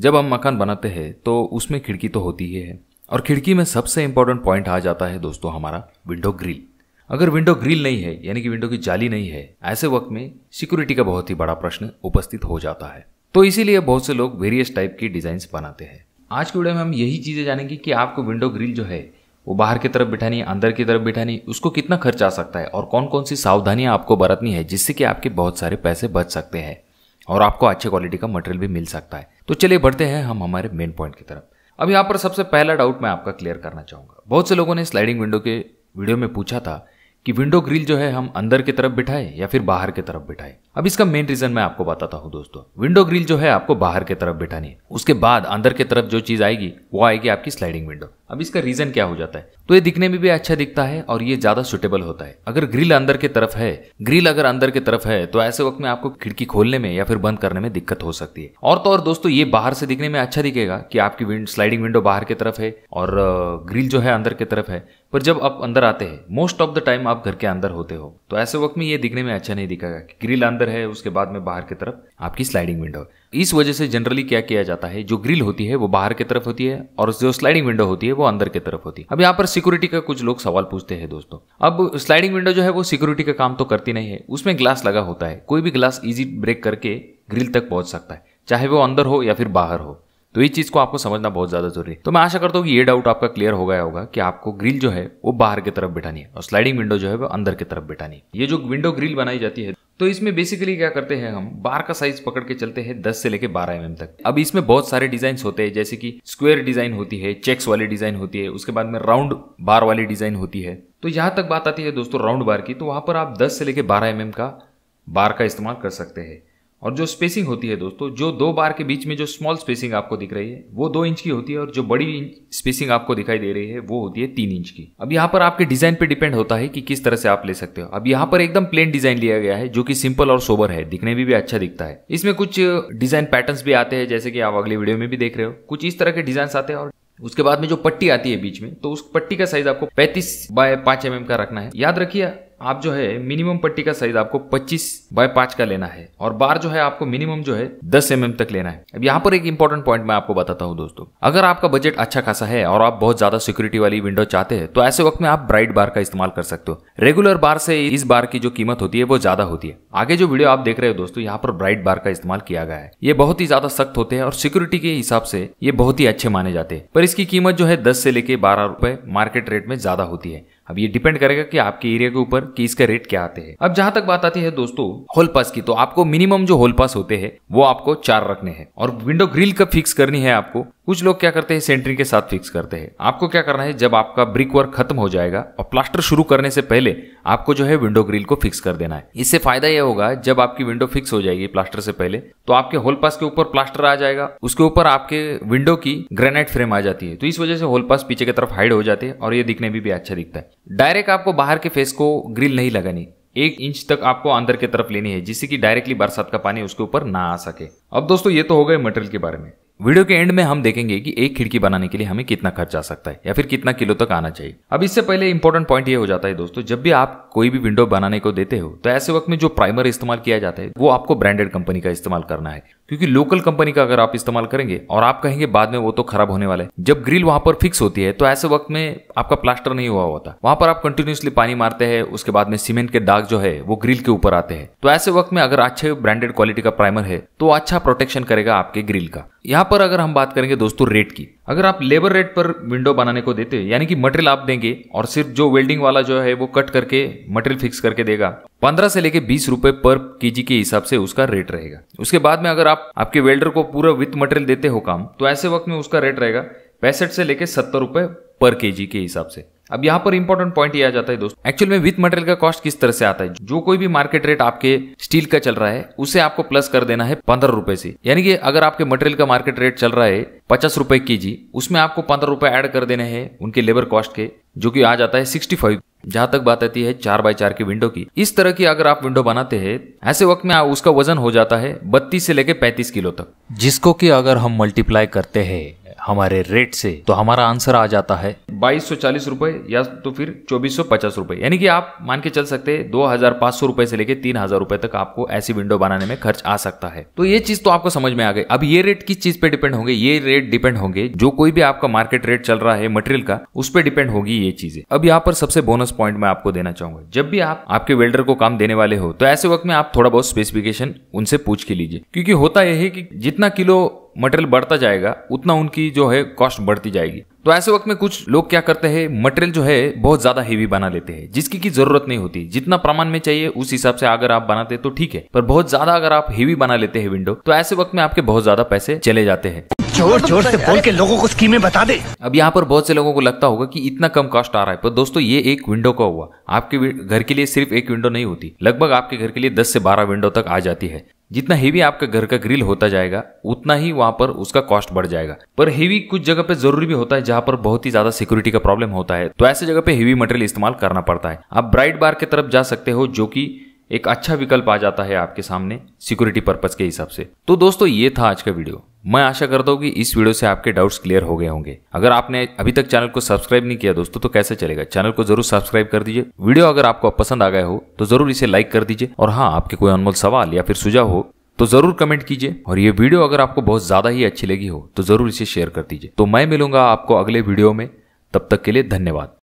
जब हम मकान बनाते हैं तो उसमें खिड़की तो होती ही है और खिड़की में सबसे इंपॉर्टेंट पॉइंट आ जाता है दोस्तों हमारा विंडो ग्रिल अगर विंडो ग्रिल नहीं है यानी कि विंडो की जाली नहीं है ऐसे वक्त में सिक्योरिटी का बहुत ही बड़ा प्रश्न उपस्थित हो जाता है तो इसीलिए बहुत से लोग वेरियस टाइप की डिजाइन बनाते हैं आज के वीडियो में हम यही चीज़ें जानेंगे कि आपको विंडो ग्रिल जो है वो बाहर की तरफ बिठानी अंदर की तरफ बिठानी उसको कितना खर्च आ सकता है और कौन कौन सी सावधानियां आपको बरतनी है जिससे कि आपके बहुत सारे पैसे बच सकते हैं और आपको अच्छे क्वालिटी का मटेरियल भी मिल सकता है तो चलिए बढ़ते हैं हम हमारे मेन पॉइंट की तरफ अब यहाँ पर सबसे पहला डाउट मैं आपका क्लियर करना चाहूँगा बहुत से लोगों ने स्लाइडिंग विंडो के वीडियो में पूछा था कि विंडो ग्रिल जो है हम अंदर की तरफ बिठाएं या फिर बाहर की तरफ बिठाएं अब इसका मेन रीजन मैं आपको बताता हूँ दोस्तों विंडो ग्रिल जो है आपको बाहर की तरफ बैठानी है उसके बाद अंदर की तरफ जो चीज आएगी वो आएगी आपकी स्लाइडिंग विंडो अब इसका रीजन क्या हो जाता है तो ये दिखने में भी अच्छा दिखता है और ये ज्यादा सुटेबल होता है अगर ग्रिल अंदर की तरफ है ग्रिल अगर अंदर की तरफ है तो ऐसे वक्त में आपको खिड़की खोलने में या फिर बंद करने में दिक्कत हो सकती है और तो और दोस्तों ये बाहर से दिखने में अच्छा दिखेगा कि आपकी विंड, स्लाइडिंग विंडो बाहर की तरफ है और ग्रिल जो है अंदर की तरफ है पर जब आप अंदर आते हैं मोस्ट ऑफ द टाइम आप घर के अंदर होते हो तो ऐसे वक्त में ये दिखने में अच्छा नहीं दिखेगा कि ग्रिल अंदर अंदर है उसके बाद में बाहर की तरफ आपकी स्लाइडिंग विंडो इस वजह से जनरली क्या किया जाता है जो ग्रिल होती है वो बाहर की तरफ होती है और जो स्लाइडिंग विंडो होती है वो अंदर की तरफ होती है अब यहाँ पर सिक्योरिटी का कुछ लोग सवाल पूछते हैं दोस्तों अब स्लाइडिंग विंडो जो है वो सिक्योरिटी का काम तो करती नहीं है उसमें ग्लास लगा होता है कोई भी ग्लास इजी ब्रेक करके ग्रिल तक पहुंच सकता है चाहे वो अंदर हो या फिर बाहर हो तो इस चीज़ को आपको समझना बहुत ज़्यादा जरूरी है तो मैं आशा करता हूँ कि ये डाउट आपका क्लियर हो गया होगा कि आपको ग्रिल जो है वो बाहर की तरफ बिठानी है और स्लाइडिंग विंडो जो है वो अंदर की तरफ बिठानी है ये जो विंडो ग्रिल बनाई जाती है तो इसमें बेसिकली क्या करते हैं हम बार का साइज पकड़ के चलते हैं दस से लेके बारह एम mm तक अब इसमें बहुत सारे डिजाइन होते हैं जैसे कि स्क्वायर डिजाइन होती है चेक्स वाली डिजाइन होती है उसके बाद में राउंड बार वाली डिजाइन होती है तो यहां तक बात आती है दोस्तों राउंड बार की तो वहां पर आप दस से लेके बारह एम का बार का इस्तेमाल कर सकते हैं और जो स्पेसिंग होती है दोस्तों जो दो बार के बीच में जो स्मॉल स्पेसिंग आपको दिख रही है वो दो इंच की होती है और जो बड़ी स्पेसिंग आपको दिखाई दे रही है वो होती है तीन इंच की अब यहाँ पर आपके डिजाइन पे डिपेंड होता है कि किस तरह से आप ले सकते हो अब यहाँ पर एकदम प्लेन डिजाइन लिया गया है जो कि सिंपल और सोबर है दिखने में भी, भी अच्छा दिखता है इसमें कुछ डिजाइन पैटर्न भी आते हैं जैसे कि आप अगले वीडियो में भी देख रहे हो कुछ इस तरह के डिजाइन आते हैं और उसके बाद में जो पट्टी आती है बीच में तो उस पट्टी का साइज आपको 35 बाय 5 एम mm का रखना है याद रखिए आप जो है मिनिमम पट्टी का साइज आपको 25 बाय 5 का लेना है और बार जो है आपको मिनिमम जो है 10 एम mm तक लेना है अब यहाँ पर एक इंपॉर्टेंट पॉइंट मैं आपको बताता हूँ दोस्तों अगर आपका बजट अच्छा खासा है और आप बहुत ज्यादा सिक्योरिटी वाली विंडो चाहते हैं तो ऐसे वक्त में आप ब्राइट बार का इस्तेमाल कर सकते हो रेगुलर बार से इस बार की जो कीमत होती है वो ज्यादा होती है आगे जो वीडियो आप देख रहे हो दोस्तों यहाँ पर ब्राइट बार का इस्तेमाल किया गया है ये बहुत ही ज्यादा सख्त होते हैं और सिक्योरिटी के हिसाब से ये बहुत ही अच्छे माने जाते हैं पर इसकी कीमत जो है दस से लेके बारह रुपए मार्केट रेट में ज्यादा होती है अब ये डिपेंड करेगा कि आपके एरिया के ऊपर कि इसका रेट क्या आते हैं अब जहां तक बात आती है दोस्तों होल पास की तो आपको मिनिमम जो होल पास होते हैं वो आपको चार रखने हैं और विंडो ग्रिल कब फिक्स करनी है आपको कुछ लोग क्या करते हैं सेंटरिंग के साथ फिक्स करते हैं आपको क्या करना है जब आपका ब्रिक वर्क खत्म हो जाएगा और प्लास्टर शुरू करने से पहले आपको जो है विंडो ग्रिल को फिक्स कर देना है इससे फायदा यह होगा जब आपकी विंडो फिक्स हो जाएगी प्लास्टर से पहले तो आपके होल पास के ऊपर प्लास्टर आ जाएगा उसके ऊपर आपके विंडो की ग्रेनाइट फ्रेम आ जाती है तो इस वजह से होल पास पीछे की तरफ हाइड हो जाते हैं और ये दिखने भी, भी अच्छा दिखता है डायरेक्ट आपको बाहर के फेस को ग्रिल नहीं लगानी एक इंच तक आपको अंदर की तरफ लेनी है जिससे कि डायरेक्टली बरसात का पानी उसके ऊपर ना आ सके अब दोस्तों ये तो हो गए मटेरियल के बारे में वीडियो के एंड में हम देखेंगे कि एक खिड़की बनाने के लिए हमें कितना खर्च आ सकता है या फिर कितना किलो तक आना चाहिए अब इससे पहले इंपॉर्टेंट पॉइंट ये हो जाता है दोस्तों जब भी आप कोई भी विंडो बनाने को देते हो तो ऐसे वक्त में जो प्राइमर इस्तेमाल किया जाता है वो आपको ब्रांडेड कंपनी का इस्तेमाल करना है क्योंकि लोकल कंपनी का अगर आप इस्तेमाल करेंगे और आप कहेंगे बाद में वो तो खराब होने वाला है जब ग्रिल वहां पर फिक्स होती है तो ऐसे वक्त में आपका प्लास्टर नहीं हुआ होता वहां पर आप कंटिन्यूसली पानी मारते हैं उसके बाद में सीमेंट के दाग जो है वो ग्रिल के ऊपर आते हैं तो ऐसे वक्त में अगर अच्छे ब्रांडेड क्वालिटी का प्राइमर है तो अच्छा प्रोटेक्शन करेगा आपके ग्रिल का यहाँ पर अगर हम बात करेंगे दोस्तों रेट की अगर आप लेबर रेट पर विंडो बनाने को देते यानी कि मटेरियल आप देंगे और सिर्फ जो वेल्डिंग वाला जो है वो कट करके मटेरियल फिक्स करके देगा पंद्रह से लेके बीस रुपए पर के के हिसाब से उसका रेट रहेगा उसके बाद में अगर आप आपके वेल्डर को पूरा विथ मटेरियल देते हो काम तो ऐसे वक्त में उसका रेट रहेगा पैंसठ से लेके सत्तर रुपए पर के के हिसाब से अब यहाँ पर इंपॉर्टेंट पॉइंट ये आ जाता है दोस्तों एक्चुअल में विथ मटेरियल का कॉस्ट किस तरह से आता है जो कोई भी मार्केट रेट आपके स्टील का चल रहा है उसे आपको प्लस कर देना है पंद्रह रुपए से यानी कि अगर आपके मटेरियल का मार्केट रेट चल रहा है पचास रुपए के जी उसमें आपको पंद्रह रुपए एड कर देने हैं उनके लेबर कॉस्ट के जो की आ जाता है सिक्सटी फाइव जहां तक बात आती है चार बाय चार की विंडो की इस तरह की अगर आप विंडो बनाते हैं ऐसे वक्त में उसका वजन हो जाता है बत्तीस से लेकर पैंतीस किलो तक जिसको कि अगर हम मल्टीप्लाई करते हैं हमारे रेट से तो हमारा आंसर आ जाता है बाईस सौ चालीस रुपए या तो फिर चौबीस सौ पचास रुपए यानी कि आप मान के चल सकते हैं दो हजार पांच सौ रुपए से लेकर तीन हजार रुपए तक आपको ऐसी विंडो बनाने में खर्च आ सकता है तो ये चीज तो आपको समझ में आ गई अब ये रेट किस चीज पे डिपेंड होंगे ये रेट डिपेंड होंगे जो कोई भी आपका मार्केट रेट चल रहा है मटेरियल का उस पर डिपेंड होगी ये चीजें अब यहाँ पर सबसे बोनस पॉइंट मैं आपको देना चाहूंगा जब भी आप आपके वेल्डर को काम देने वाले हो तो ऐसे वक्त में आप थोड़ा बहुत स्पेसिफिकेशन उनसे पूछ के लीजिए क्योंकि होता यह है कि जितना किलो मटेरियल बढ़ता जाएगा उतना उनकी जो है कॉस्ट बढ़ती जाएगी तो ऐसे वक्त में कुछ लोग क्या करते हैं मटेरियल जो है बहुत ज्यादा हेवी बना लेते हैं जिसकी की जरूरत नहीं होती जितना प्रमाण में चाहिए उस हिसाब से अगर आप बनाते तो ठीक है पर बहुत ज्यादा अगर आप हेवी बना लेते हैं विंडो तो ऐसे वक्त में आपके बहुत ज्यादा पैसे चले जाते हैं जोर जोर से बोल के लोगों को स्कीमें बता दे अब यहाँ पर बहुत से लोगों को लगता होगा कि इतना कम कॉस्ट आ रहा है पर दोस्तों ये एक विंडो का हुआ आपके घर के लिए सिर्फ एक विंडो नहीं होती लगभग आपके घर के लिए 10 से 12 विंडो तक आ जाती है जितना हेवी आपका घर का ग्रिल होता जाएगा उतना ही वहां पर उसका कॉस्ट बढ़ जाएगा पर हेवी कुछ जगह पे जरूरी भी होता है जहां पर बहुत ही ज्यादा सिक्योरिटी का प्रॉब्लम होता है तो ऐसे जगह पे हेवी मटेरियल इस्तेमाल करना पड़ता है आप ब्राइट बार की तरफ जा सकते हो जो कि एक अच्छा विकल्प आ जाता है आपके सामने सिक्योरिटी पर्पज के हिसाब से तो दोस्तों ये था आज का वीडियो मैं आशा करता हूँ कि इस वीडियो से आपके डाउट्स क्लियर हो गए होंगे अगर आपने अभी तक चैनल को सब्सक्राइब नहीं किया दोस्तों तो कैसे चलेगा चैनल को जरूर सब्सक्राइब कर दीजिए वीडियो अगर आपको पसंद आ गया हो तो जरूर इसे लाइक कर दीजिए और हाँ आपके कोई अनमोल सवाल या फिर सुझाव हो तो जरूर कमेंट कीजिए और ये वीडियो अगर आपको बहुत ज्यादा ही अच्छी लगी हो तो जरूर इसे शेयर कर दीजिए तो मैं मिलूंगा आपको अगले वीडियो में तब तक के लिए धन्यवाद